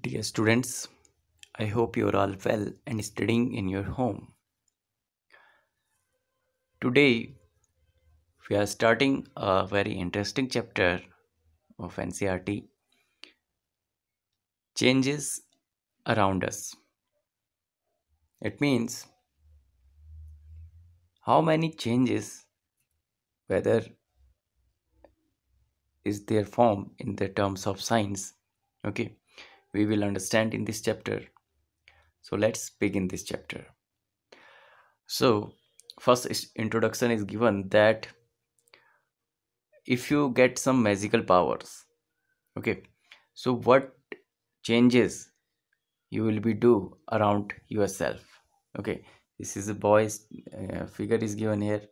Dear students, I hope you're all well and studying in your home. Today, we are starting a very interesting chapter of NCRT Changes Around Us. It means how many changes, whether is their form in the terms of science, okay we will understand in this chapter. So let's begin this chapter. So first introduction is given that if you get some magical powers, okay, so what changes you will be do around yourself, okay. This is a boy's uh, figure is given here.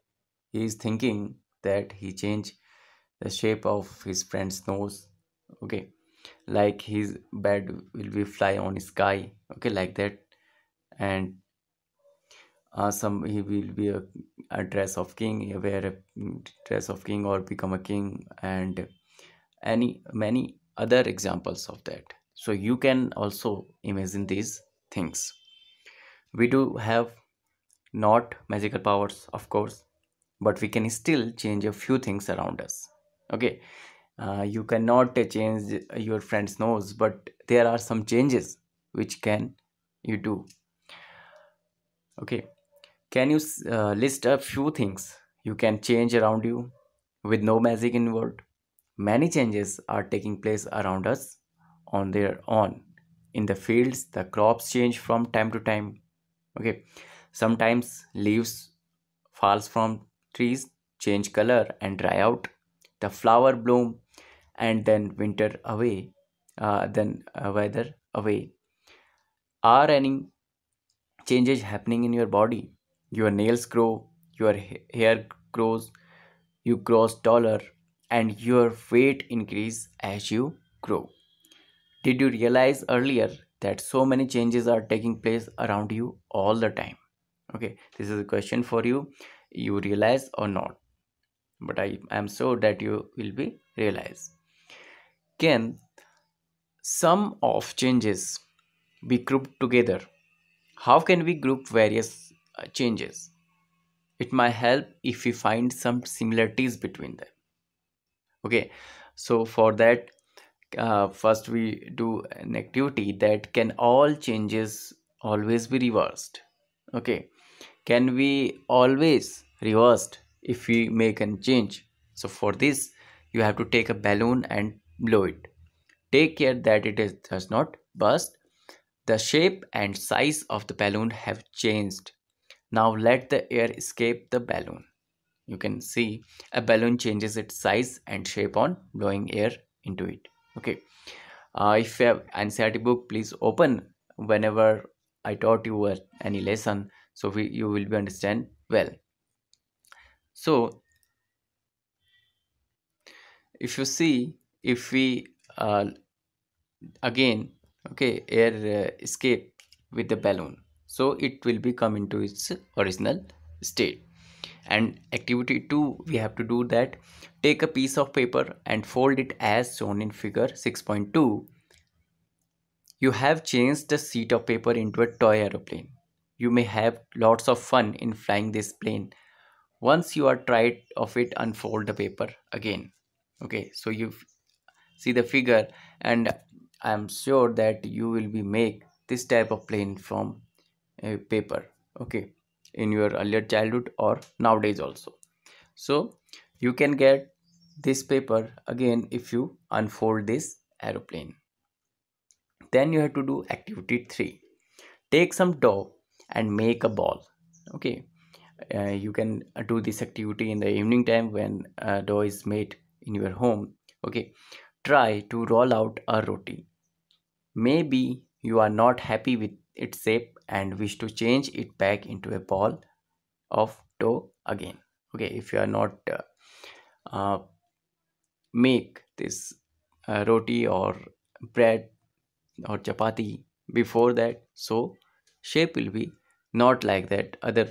He is thinking that he change the shape of his friend's nose, okay like his bed will be fly on sky okay like that and uh, some he will be a, a dress of king wear a dress of king or become a king and any many other examples of that so you can also imagine these things we do have not magical powers of course but we can still change a few things around us okay uh, you cannot change your friend's nose but there are some changes which can you do okay can you uh, list a few things you can change around you with no magic involved many changes are taking place around us on their own in the fields the crops change from time to time okay sometimes leaves falls from trees change color and dry out the flower bloom and then winter away, uh, then uh, weather away. Are any changes happening in your body? Your nails grow, your hair grows, you grow taller, and your weight increase as you grow. Did you realize earlier that so many changes are taking place around you all the time? Okay, this is a question for you. You realize or not? But I am sure that you will be realized can sum of changes be grouped together? How can we group various uh, changes? It might help if we find some similarities between them. Okay, so for that, uh, first we do an activity that can all changes always be reversed? Okay, can we always reversed if we make a change? So for this, you have to take a balloon and blow it. Take care that it is, does not burst. The shape and size of the balloon have changed. Now let the air escape the balloon. You can see a balloon changes its size and shape on blowing air into it. Okay. Uh, if you have NCRT book, please open whenever I taught you any lesson. So we, you will be understand well. So if you see if we uh, again okay air uh, escape with the balloon so it will be come into its original state and activity 2 we have to do that take a piece of paper and fold it as shown in figure 6.2 you have changed the sheet of paper into a toy aeroplane you may have lots of fun in flying this plane once you are tired of it unfold the paper again okay so you see the figure and i am sure that you will be make this type of plane from a paper okay in your earlier childhood or nowadays also so you can get this paper again if you unfold this aeroplane then you have to do activity 3 take some dough and make a ball okay uh, you can uh, do this activity in the evening time when uh, dough is made in your home okay try to roll out a roti. Maybe you are not happy with its shape and wish to change it back into a ball of dough again. Okay, if you are not uh, uh, make this uh, roti or bread or chapati before that, so shape will be not like that other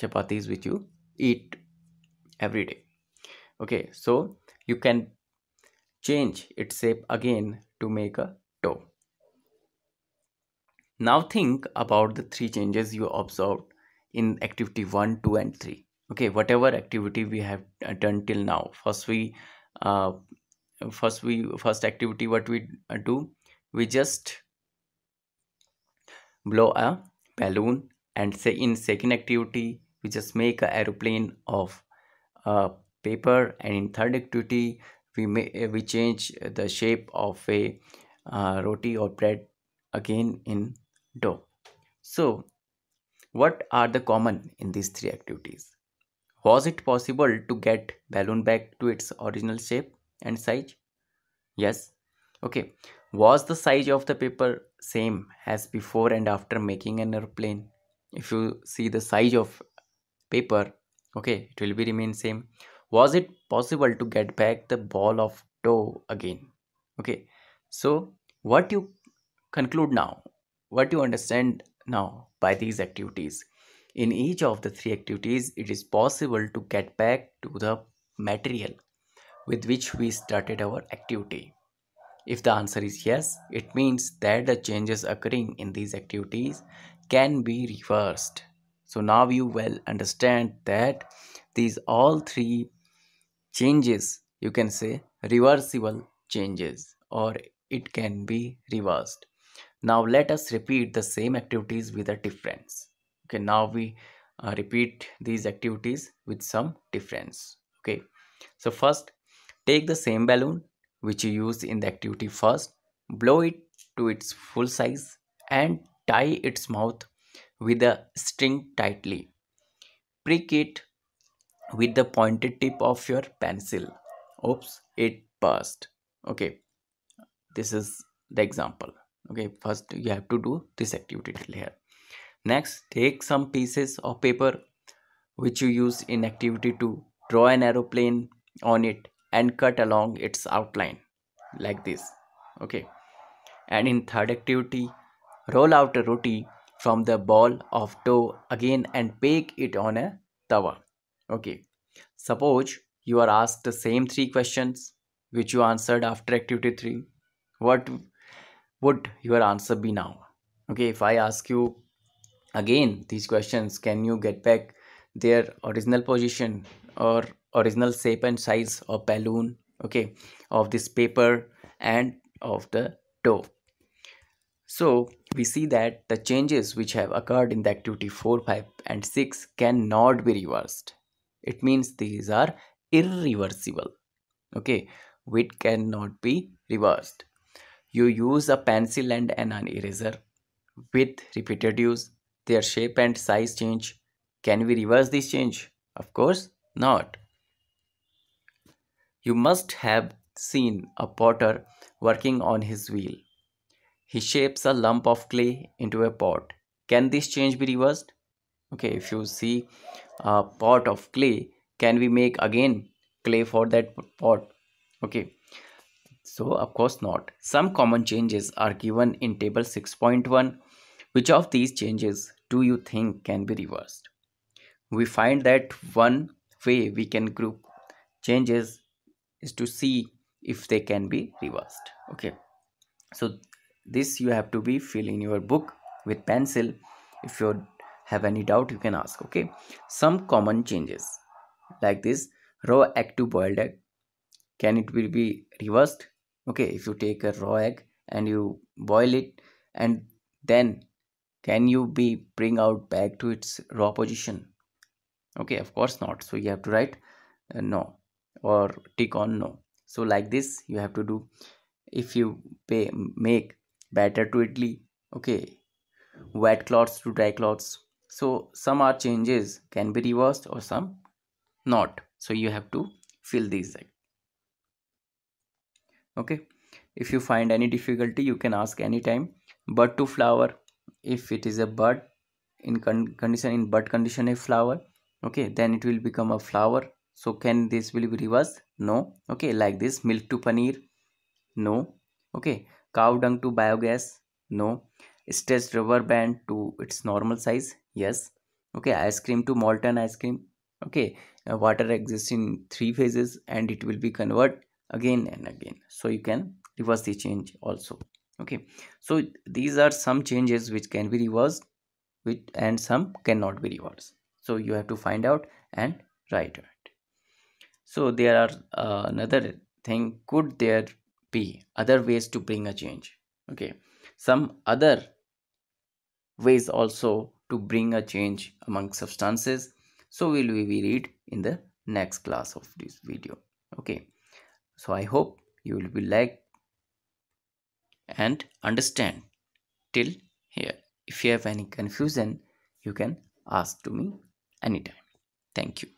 chapatis which you eat every day. Okay, so you can change its shape again to make a toe. Now think about the three changes you observed in activity 1, 2 and 3. Okay, whatever activity we have uh, done till now. First we, uh, first we, first activity what we uh, do, we just blow a balloon and say in second activity we just make an aeroplane of uh, paper and in third activity we may eh, we change the shape of a uh, roti or bread again in dough so what are the common in these three activities was it possible to get balloon back to its original shape and size yes okay was the size of the paper same as before and after making an airplane if you see the size of paper okay it will be remain same was it possible to get back the ball of dough again okay so what you conclude now what you understand now by these activities in each of the three activities it is possible to get back to the material with which we started our activity if the answer is yes it means that the changes occurring in these activities can be reversed so now you well understand that these all three changes you can say reversible changes or it can be reversed now let us repeat the same activities with a difference okay now we uh, repeat these activities with some difference okay so first take the same balloon which you used in the activity first blow it to its full size and tie its mouth with a string tightly prick it with the pointed tip of your pencil oops it passed okay this is the example okay first you have to do this activity here next take some pieces of paper which you use in activity to draw an aeroplane on it and cut along its outline like this okay and in third activity roll out a roti from the ball of dough again and bake it on a tawa Okay, suppose you are asked the same three questions which you answered after activity 3. What would your answer be now? Okay, if I ask you again these questions, can you get back their original position or original shape and size of balloon okay of this paper and of the dough so we see that the changes which have occurred in the activity 4 5 and 6 cannot be reversed it means these are irreversible okay which cannot be reversed you use a pencil and an eraser with repeated use their shape and size change can we reverse this change of course not you must have seen a potter working on his wheel he shapes a lump of clay into a pot can this change be reversed okay if you see a pot of clay can we make again clay for that pot okay so of course not some common changes are given in table 6.1 which of these changes do you think can be reversed we find that one way we can group changes is to see if they can be reversed okay so this you have to be filling your book with pencil if you're have any doubt you can ask okay some common changes like this raw egg to boiled egg can it will be reversed okay if you take a raw egg and you boil it and then can you be bring out back to its raw position okay of course not so you have to write uh, no or tick on no so like this you have to do if you pay, make batter to idli okay wet cloths to dry cloths so some are changes can be reversed or some not so you have to fill these in okay if you find any difficulty you can ask anytime bud to flower if it is a bud in con condition in bud condition a flower okay then it will become a flower so can this will be reversed no okay like this milk to paneer no okay cow dung to biogas no stretched rubber band to its normal size yes okay ice cream to molten ice cream okay uh, water exists in three phases and it will be converted again and again so you can reverse the change also okay so these are some changes which can be reversed which and some cannot be reversed so you have to find out and write it so there are uh, another thing could there be other ways to bring a change okay some other ways also to bring a change among substances so will we will read in the next class of this video okay so i hope you will be like and understand till here if you have any confusion you can ask to me anytime thank you